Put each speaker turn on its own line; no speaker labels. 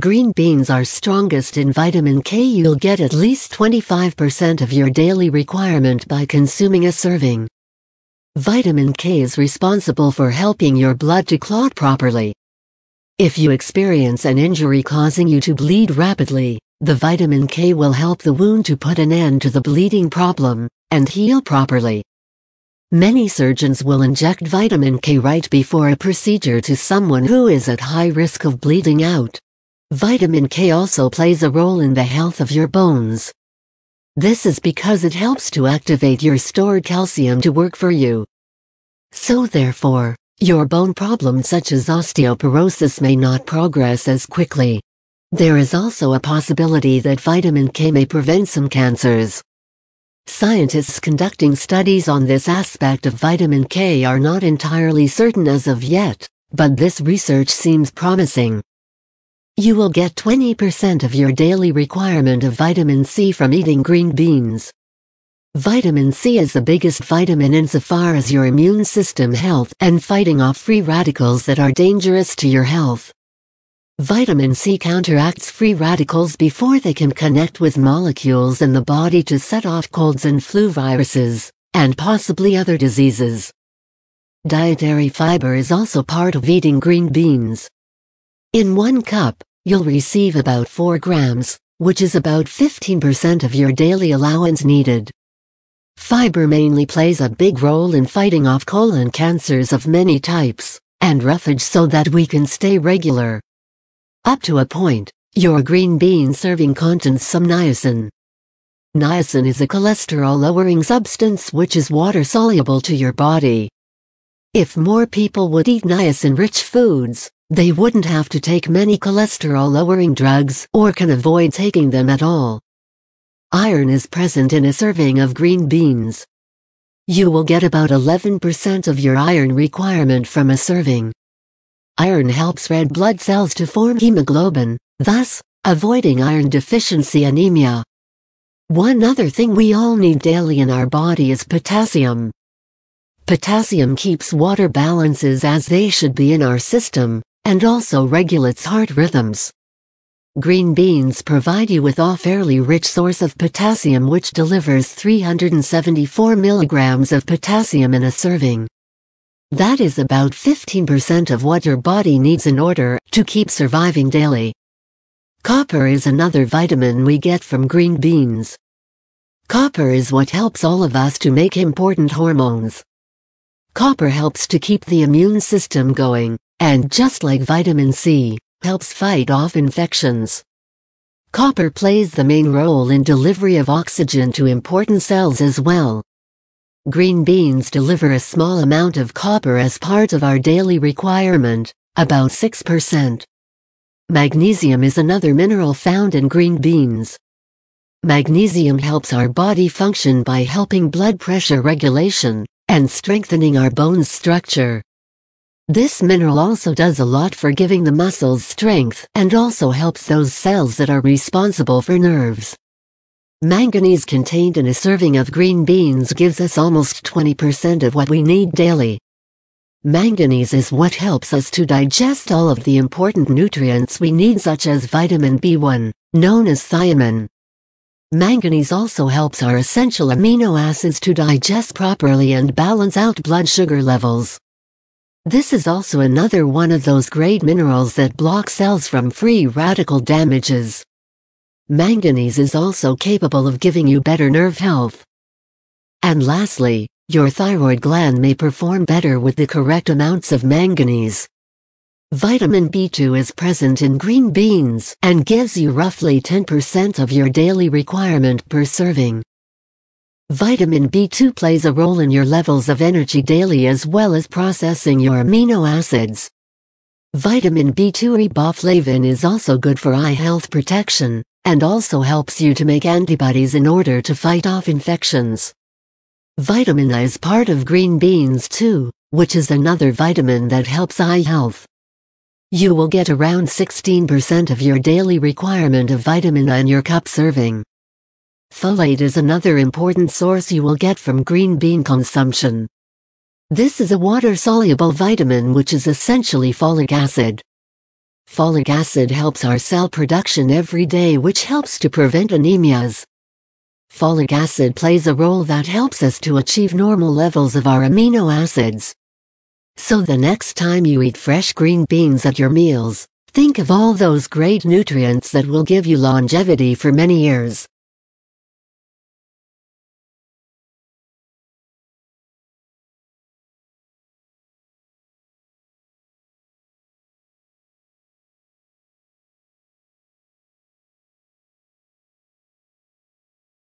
Green beans are strongest in vitamin K. You'll get at least 25% of your daily requirement by consuming a serving. Vitamin K is responsible for helping your blood to clot properly. If you experience an injury causing you to bleed rapidly, the vitamin K will help the wound to put an end to the bleeding problem and heal properly. Many surgeons will inject vitamin K right before a procedure to someone who is at high risk of bleeding out. Vitamin K also plays a role in the health of your bones. This is because it helps to activate your stored calcium to work for you. So therefore, your bone problems such as osteoporosis may not progress as quickly. There is also a possibility that vitamin K may prevent some cancers. Scientists conducting studies on this aspect of vitamin K are not entirely certain as of yet, but this research seems promising. You will get 20% of your daily requirement of vitamin C from eating green beans. Vitamin C is the biggest vitamin insofar as your immune system health and fighting off free radicals that are dangerous to your health. Vitamin C counteracts free radicals before they can connect with molecules in the body to set off colds and flu viruses, and possibly other diseases. Dietary fiber is also part of eating green beans. In one cup, you'll receive about 4 grams, which is about 15% of your daily allowance needed. Fiber mainly plays a big role in fighting off colon cancers of many types, and roughage so that we can stay regular. Up to a point, your green bean serving contains some niacin. Niacin is a cholesterol-lowering substance which is water-soluble to your body. If more people would eat niacin-rich foods, they wouldn't have to take many cholesterol-lowering drugs or can avoid taking them at all. Iron is present in a serving of green beans. You will get about 11% of your iron requirement from a serving. Iron helps red blood cells to form hemoglobin, thus, avoiding iron deficiency anemia. One other thing we all need daily in our body is potassium. Potassium keeps water balances as they should be in our system, and also regulates heart rhythms. Green beans provide you with a fairly rich source of potassium which delivers 374 milligrams of potassium in a serving. That is about 15% of what your body needs in order to keep surviving daily. Copper is another vitamin we get from green beans. Copper is what helps all of us to make important hormones. Copper helps to keep the immune system going and just like vitamin C, helps fight off infections. Copper plays the main role in delivery of oxygen to important cells as well. Green beans deliver a small amount of copper as part of our daily requirement, about 6%. Magnesium is another mineral found in green beans. Magnesium helps our body function by helping blood pressure regulation and strengthening our bone structure. This mineral also does a lot for giving the muscles strength and also helps those cells that are responsible for nerves. Manganese contained in a serving of green beans gives us almost 20% of what we need daily. Manganese is what helps us to digest all of the important nutrients we need such as vitamin B1, known as thiamine. Manganese also helps our essential amino acids to digest properly and balance out blood sugar levels. This is also another one of those great minerals that block cells from free radical damages. Manganese is also capable of giving you better nerve health. And lastly, your thyroid gland may perform better with the correct amounts of manganese. Vitamin B2 is present in green beans and gives you roughly 10% of your daily requirement per serving. Vitamin B2 plays a role in your levels of energy daily as well as processing your amino acids. Vitamin B2 riboflavin is also good for eye health protection, and also helps you to make antibodies in order to fight off infections. Vitamin A is part of green beans too, which is another vitamin that helps eye health. You will get around 16% of your daily requirement of vitamin A in your cup serving. Folate is another important source you will get from green bean consumption. This is a water-soluble vitamin which is essentially folic acid. Folic acid helps our cell production every day which helps to prevent anemias. Folic acid plays a role that helps us to achieve normal levels of our amino acids. So the next time you eat fresh green beans at your meals, think of all those great nutrients that will give you longevity for many years.